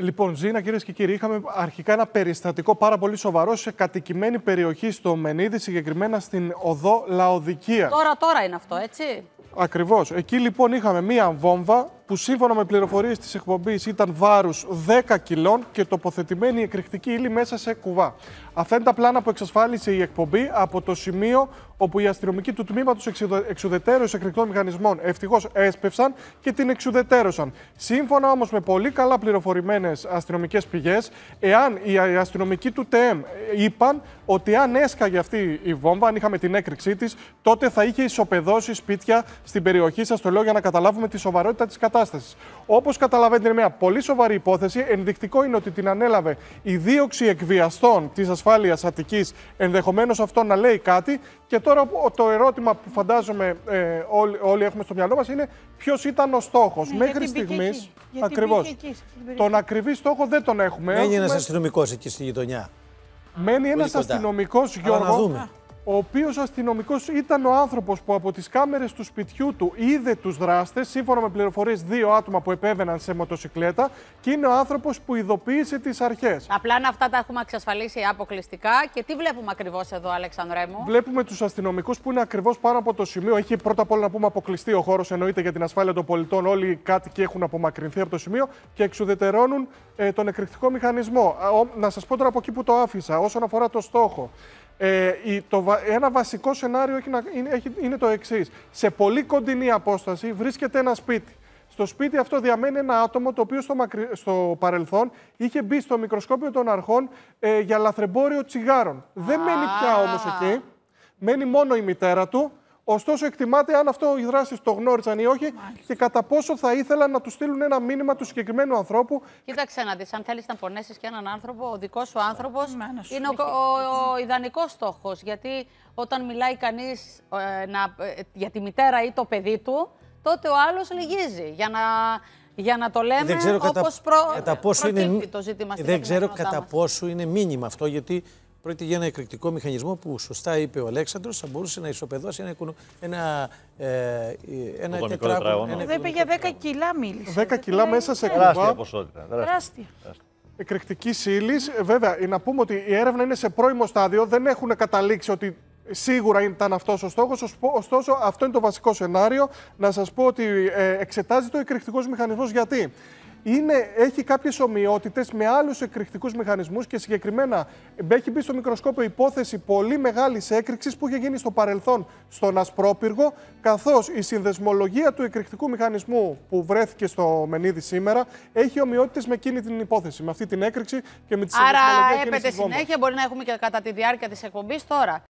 Λοιπόν, Ζήνα, κυρίες και κύριοι, είχαμε αρχικά ένα περιστατικό πάρα πολύ σοβαρό σε κατοικημένη περιοχή στο Μενίδη, συγκεκριμένα στην οδό Λαοδικία. Τώρα, τώρα είναι αυτό, έτσι. Ακριβώς. Εκεί λοιπόν είχαμε μία βόμβα που σύμφωνα με πληροφορίες της εκπομπής ήταν βάρους 10 κιλών και τοποθετημένη εκρηκτική ύλη μέσα σε κουβά. Αυτά είναι τα πλάνα που εξασφάλισε η εκπομπή από το σημείο όπου οι αστυνομικοί του τμήματος εξουδετέρωση εκρηκτών μηχανισμών ευτυχώς έσπευσαν και την εξουδετέρωσαν. Σύμφωνα όμως με πολύ καλά πληροφορημένες αστυνομικές πηγές, εάν οι αστυνομικοί του ΤΕΜ ε, είπαν ότι αν έσκαγε αυτή η βόμβα, αν είχαμε την έκρηξή της, τότε θα είχε ισοπεδώσει σπίτια στην περιοχή. Σας το λέω για να καταλάβουμε τη σοβαρότητα της κατάστασης κατάστασης. Όπως καταλαβαίνετε, είναι μια πολύ σοβαρή υπόθεση. Ενδεικτικό είναι ότι την ανέλαβε η δίωξη εκβιαστών της ασφάλειας Αττικής, ενδεχομένως αυτό να λέει κάτι. Και τώρα το ερώτημα που φαντάζομαι ε, όλοι, έχουμε στο μυαλό μας είναι ποιος ήταν ο στόχος. Ε, Μέχρι στιγμή. Ακριβώ. Τον ακριβή στόχο δεν τον έχουμε. Μένει έχουμε... ένα αστυνομικός εκεί στη γειτονιά. Μένει ένα αστυνομικό Γιώργο ο οποίος αστυνομικός ήταν ο άνθρωπος που από τις κάμερες του σπιτιού του είδε τους δράστες, σύμφωνα με πληροφορίες δύο άτομα που επέβαιναν σε μοτοσυκλέτα και είναι ο άνθρωπος που ειδοποίησε τις αρχές. Απλά πλάνα αυτά τα έχουμε εξασφαλίσει αποκλειστικά και τι βλέπουμε ακριβώς εδώ Αλεξανδρέ μου. Βλέπουμε τους αστυνομικούς που είναι ακριβώς πάνω από το σημείο. Έχει πρώτα απ' όλα να πούμε αποκλειστεί ο χώρος εννοείται για την ασφάλεια των πολιτών. Όλοι οι κάτοικοι έχουν απομακρυνθεί από το σημείο και εξουδετερώνουν ε, τον εκρηκτικό μηχανισμό. να σας πω τώρα από εκεί που το άφησα όσον αφορά το στόχο. Ε, το, ένα βασικό σενάριο έχει είναι, είναι το εξής. Σε πολύ κοντινή απόσταση βρίσκεται ένα σπίτι. Στο σπίτι αυτό διαμένει ένα άτομο το οποίο στο, παρελθόν είχε μπει στο μικροσκόπιο των αρχών ε, για λαθρεμπόριο τσιγάρων. Δεν μένει πια όμως εκεί. Μένει μόνο η μητέρα του Ωστόσο, εκτιμάται αν αυτό οι δράσεις το γνώριζαν ή όχι και κατά πόσο θα ήθελαν να τους στείλουν ένα μήνυμα του συγκεκριμένου ανθρώπου. Κοίταξε να δεις, αν θέλεις να πονέσεις και έναν άνθρωπο, ο δικός σου άνθρωπος ναι, είναι ο, ο, ο ιδανικός στόχος. Γιατί όταν μιλάει κανείς ε, ε, για τη μητέρα ή το παιδί του, τότε ο άλλος λυγίζει. Για να, για να το λέμε όπω το ζήτημα στην Δεν ξέρω κατά πόσο είναι μήνυμα αυτό, γιατί Πρόκειται για ένα εκρηκτικό μηχανισμό που σωστά είπε ο Αλέξανδρος, θα μπορούσε να ισοπεδώσει ένα, ε, ε, ένα, ένα, ένα τετράγωνο. είπε για 10 κιλά μίλησε. 10 κιλά μέσα σε κουβά. Τεράστια ποσότητα. Τεράστια. Εκρηκτική ύλη. Ε, βέβαια, να πούμε ότι η έρευνα είναι σε πρώιμο στάδιο. Δεν έχουν καταλήξει ότι Σίγουρα ήταν αυτός ο στόχος. Ωστόσο, αυτό είναι το βασικό σενάριο. Να σας πω ότι εξετάζει το εκρηκτικός μηχανισμός γιατί είναι, έχει κάποιες ομοιότητες με άλλους εκρηκτικούς μηχανισμούς και συγκεκριμένα έχει μπει στο μικροσκόπιο υπόθεση πολύ μεγάλης έκρηξης που είχε γίνει στο παρελθόν στον Ασπρόπυργο, καθώς η συνδεσμολογία του εκρηκτικού μηχανισμού που βρέθηκε στο Μενίδη σήμερα έχει ομοιότητες με εκείνη την υπόθεση, με αυτή την έκρηξη και με τι συνδεσμολογία. Άρα έπεται συνέχεια, μπορεί να έχουμε και κατά τη διάρκεια της εκπομπής τώρα.